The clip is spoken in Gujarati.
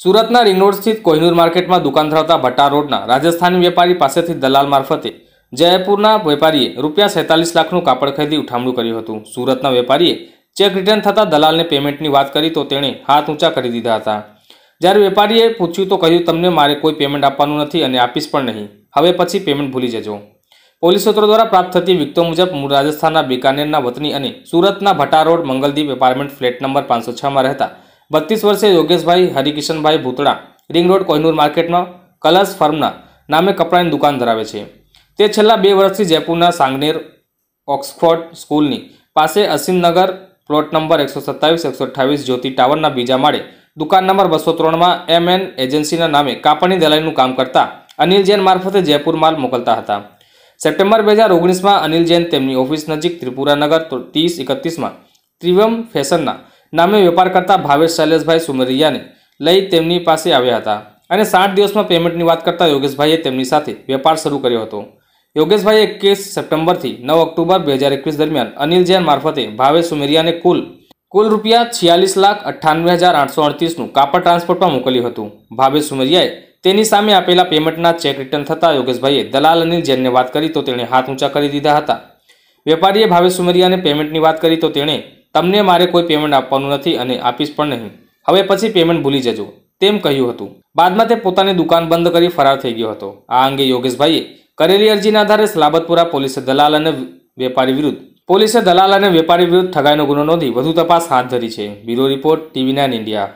સુરતના રિંગ સ્થિત કોહિનૂર માર્કેટમાં દુકાન ધરાવતા ભટ્ટા રોડના રાજસ્થાની વેપારી પાસેથી દલાલ મારફતે જયપુરના વેપારીએ રૂપિયા સેતાલીસ લાખનું કાપડ ખરીદી ઉઠામણું કર્યું હતું સુરતના વેપારીએ ચેક રિટર્ન થતાં દલાલને પેમેન્ટની વાત કરી તો તેણે હાથ ઊંચા કરી દીધા હતા જ્યારે વેપારીએ પૂછ્યું તો કહ્યું તમને મારે કોઈ પેમેન્ટ આપવાનું નથી અને આપીશ પણ નહીં હવે પછી પેમેન્ટ ભૂલી જજો પોલીસ સૂત્રો દ્વારા પ્રાપ્ત થતી વિગતો મુજબ મૂળ રાજસ્થાનના બિકાનેરના વતની અને સુરતના Bhatta road Mangaldeep apartment flat number પાંચસો છમાં રહેતા બત્રીસ વર્ષે યોગેશભાઈ હરિકિશનભાઈ ભૂતળા રિંગ રોડ કોહિનૂર માર્કેટમાં કલર્સ ફર્મના નામે કપડાની દુકાન ધરાવે છે તે છેલ્લા બે વર્ષથી જયપુરના સાંગનેર ઓક્સફોર્ડ સ્કૂલની પાસે અસીમનગર પ્લોટ નંબર એકસો સત્તાવીસ એકસો અઠ્ઠાવીસ જ્યોતિ ટાવરના બીજા માળે દુકાન નંબર બસો ત્રણમાં એમ એન એજન્સીના નામે કાપડની દલાઈનું કામ કરતા અનિલ જૈન મારફતે જયપુર માલ મોકલતા હતા સપ્ટેમ્બર બે હજાર ઓગણીસમાં અનિલ જૈન તેમની ઓફિસ નજીક ત્રિપુરાનગર ત્રીસ એકત્રીસમાં ત્રિવમ ફેશનના નામે વેપાર કરતા ભાવેશ શૈલેષભાઈ સુમરિયાને લઈ તેમની પાસે આવ્યા હતા અને સાઠ દિવસમાં પેમેન્ટની વાત કરતા યોગેશભાઈએ તેમની સાથે વેપાર શરૂ કર્યો હતો યોગેશભાઈએ એકવીસ સપ્ટેમ્બરથી નવ ઓક્ટોબર બે હજાર એકવીસ દરમિયાન અનિલ જૈન મારફતે ભાવેશ સુમરિયાને કુલ કુલ રૂપિયા છિયાલીસ લાખ અઠ્ઠાણવે હજાર આઠસો અડતીસનું કાપડ ટ્રાન્સપોર્ટમાં મોકલ્યું હતું ભાવેશ સુમરિયાએ તેની સામે આપેલા પેમેન્ટના ચેક રિટર્ન થતાં યોગેશભાઈએ દલાલ અનિલ જૈનને વાત કરી તો તેણે હાથ ઊંચા કરી દીધા હતા વેપારીએ ભાવેશ સુમરિયાને પેમેન્ટની વાત કરી તો તેણે તમને મારે કોઈ પેમેન્ટ આપવાનું નથી અને આપીશ પણ નહીં હવે પછી પેમેન્ટ ભૂલી જજો તેમ કહ્યું હતું બાદમાં તે પોતાની દુકાન બંધ કરી ફરાર થઈ ગયો હતો આ અંગે યોગેશભાઈએ કરેલી અરજીના આધારે સલાબતપુરા પોલીસે દલાલ અને વેપારી વિરુદ્ધ પોલીસે દલાલ અને વેપારી વિરુદ્ધ ઠગાઈનો ગુનો નોંધી વધુ તપાસ હાથ ધરી છે bureau report TV nine India